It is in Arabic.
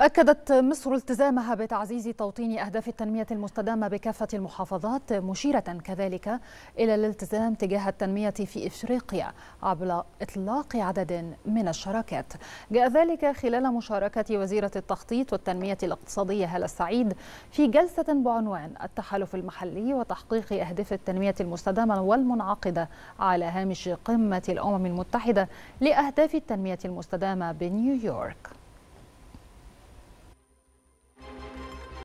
أكدت مصر التزامها بتعزيز توطين أهداف التنمية المستدامة بكافة المحافظات مشيرة كذلك إلى الالتزام تجاه التنمية في إفريقيا عبر إطلاق عدد من الشراكات جاء ذلك خلال مشاركة وزيرة التخطيط والتنمية الاقتصادية هلا السعيد في جلسة بعنوان التحالف المحلي وتحقيق أهداف التنمية المستدامة والمنعقدة على هامش قمة الأمم المتحدة لأهداف التنمية المستدامة بنيويورك